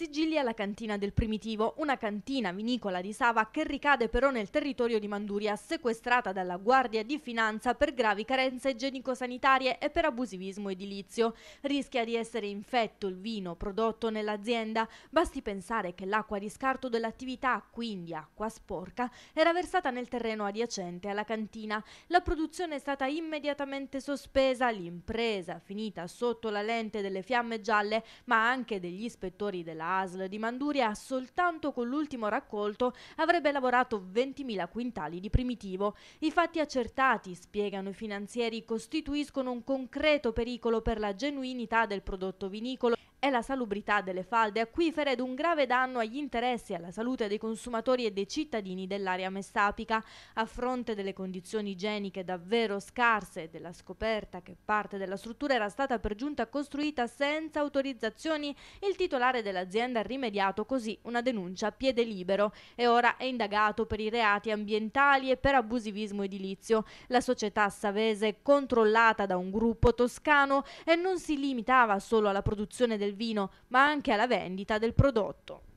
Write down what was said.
Sigilli alla cantina del Primitivo, una cantina vinicola di Sava che ricade però nel territorio di Manduria, sequestrata dalla Guardia di Finanza per gravi carenze igienico-sanitarie e per abusivismo edilizio. Rischia di essere infetto il vino prodotto nell'azienda, basti pensare che l'acqua di scarto dell'attività, quindi acqua sporca, era versata nel terreno adiacente alla cantina. La produzione è stata immediatamente sospesa, l'impresa finita sotto la lente delle fiamme gialle, ma anche degli ispettori della ASL di Manduria soltanto con l'ultimo raccolto avrebbe lavorato 20.000 quintali di primitivo. I fatti accertati, spiegano i finanzieri, costituiscono un concreto pericolo per la genuinità del prodotto vinicolo e la salubrità delle falde acquifere ed un grave danno agli interessi e alla salute dei consumatori e dei cittadini dell'area messapica. A fronte delle condizioni igieniche davvero scarse e della scoperta che parte della struttura era stata per giunta costruita senza autorizzazioni, il titolare dell'azienda ha rimediato così una denuncia a piede libero e ora è indagato per i reati ambientali e per abusivismo edilizio. La società savese è controllata da un gruppo toscano e non si limitava solo alla produzione del vino, ma anche alla vendita del prodotto.